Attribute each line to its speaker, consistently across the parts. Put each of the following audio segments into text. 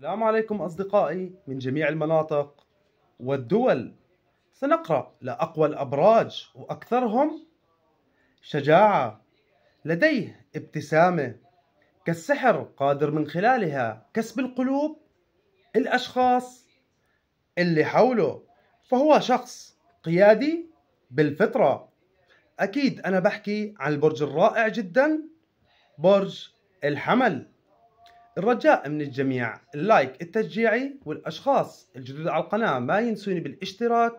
Speaker 1: السلام عليكم أصدقائي من جميع المناطق والدول سنقرأ لأقوى الأبراج وأكثرهم شجاعة لديه ابتسامة كالسحر قادر من خلالها كسب القلوب الأشخاص اللي حوله فهو شخص قيادي بالفطرة أكيد أنا بحكي عن البرج الرائع جدا برج الحمل الرجاء من الجميع اللايك التشجيعي والأشخاص الجدد على القناة ما ينسوني بالاشتراك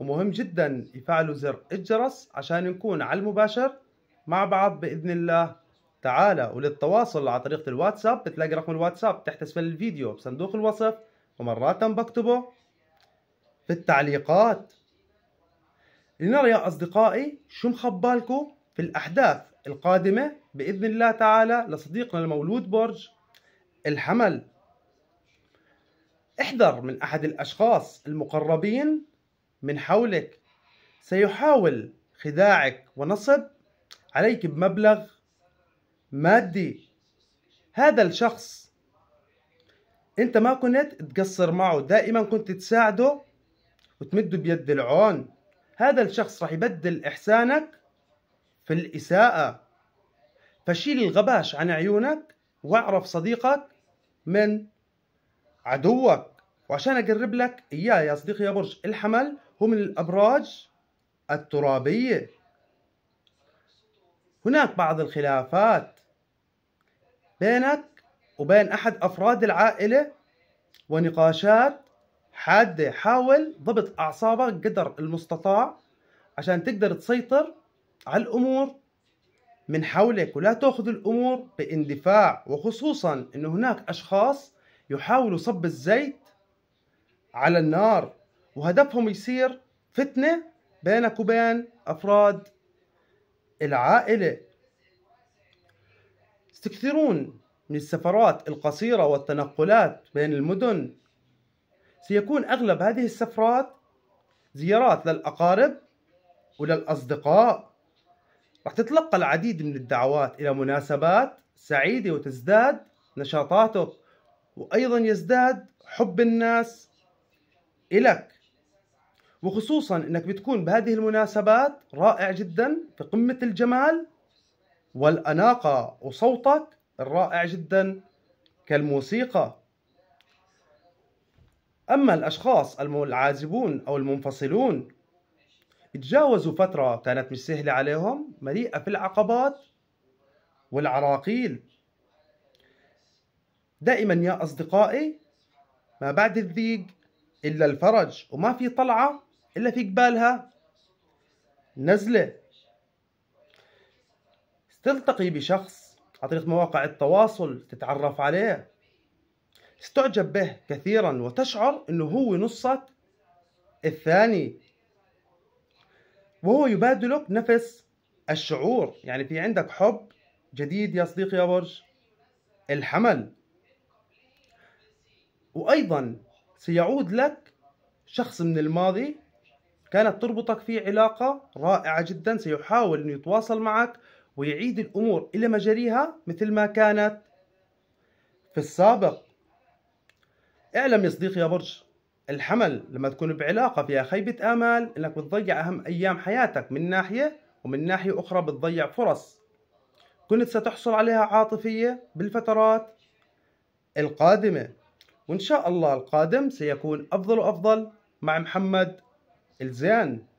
Speaker 1: ومهم جدا يفعلوا زر الجرس عشان نكون على المباشر مع بعض بإذن الله تعالى وللتواصل على طريقة الواتساب بتلاقي رقم الواتساب تحت أسفل الفيديو بصندوق الوصف ومرات بكتبه في التعليقات لنرى يا أصدقائي شو مخبالكم في الأحداث القادمة بإذن الله تعالى لصديقنا المولود برج الحمل احذر من أحد الأشخاص المقربين من حولك سيحاول خداعك ونصب عليك بمبلغ مادي هذا الشخص انت ما كنت تقصر معه دائما كنت تساعده وتمده بيد العون هذا الشخص راح يبدل إحسانك في الإساءة فشيل الغباش عن عيونك واعرف صديقك من عدوك وعشان اقرب لك اياه يا صديقي يا برج الحمل هو من الابراج الترابيه هناك بعض الخلافات بينك وبين احد افراد العائله ونقاشات حاده حاول ضبط اعصابك قدر المستطاع عشان تقدر تسيطر على الامور من حولك ولا تاخذ الامور باندفاع وخصوصا ان هناك اشخاص يحاولوا صب الزيت على النار وهدفهم يصير فتنه بينك وبين افراد العائله ستكثرون من السفرات القصيره والتنقلات بين المدن سيكون اغلب هذه السفرات زيارات للاقارب وللاصدقاء راح تتلقى العديد من الدعوات إلى مناسبات سعيدة وتزداد نشاطاتك وأيضا يزداد حب الناس إلك وخصوصا أنك بتكون بهذه المناسبات رائع جدا في قمة الجمال والأناقة وصوتك الرائع جدا كالموسيقى أما الأشخاص العازبون أو المنفصلون تجاوزوا فترة كانت مش سهلة عليهم مليئة في العقبات والعراقيل دائما يا أصدقائي ما بعد الذيق إلا الفرج وما في طلعة إلا في قبالها نزلة تلتقي بشخص عن طريق مواقع التواصل تتعرف عليه استعجب به كثيرا وتشعر انه هو نصك الثاني وهو يبادلك نفس الشعور يعني في عندك حب جديد يا صديقي يا برج الحمل وأيضا سيعود لك شخص من الماضي كانت تربطك فيه علاقة رائعة جدا سيحاول أن يتواصل معك ويعيد الأمور إلى مجاريها مثل ما كانت في السابق اعلم يا صديقي يا برج الحمل لما تكون بعلاقة فيها خيبة آمال إنك بتضيع أهم أيام حياتك من ناحية ومن ناحية أخرى بتضيع فرص كنت ستحصل عليها عاطفية بالفترات القادمة وإن شاء الله القادم سيكون أفضل وأفضل مع محمد الزيان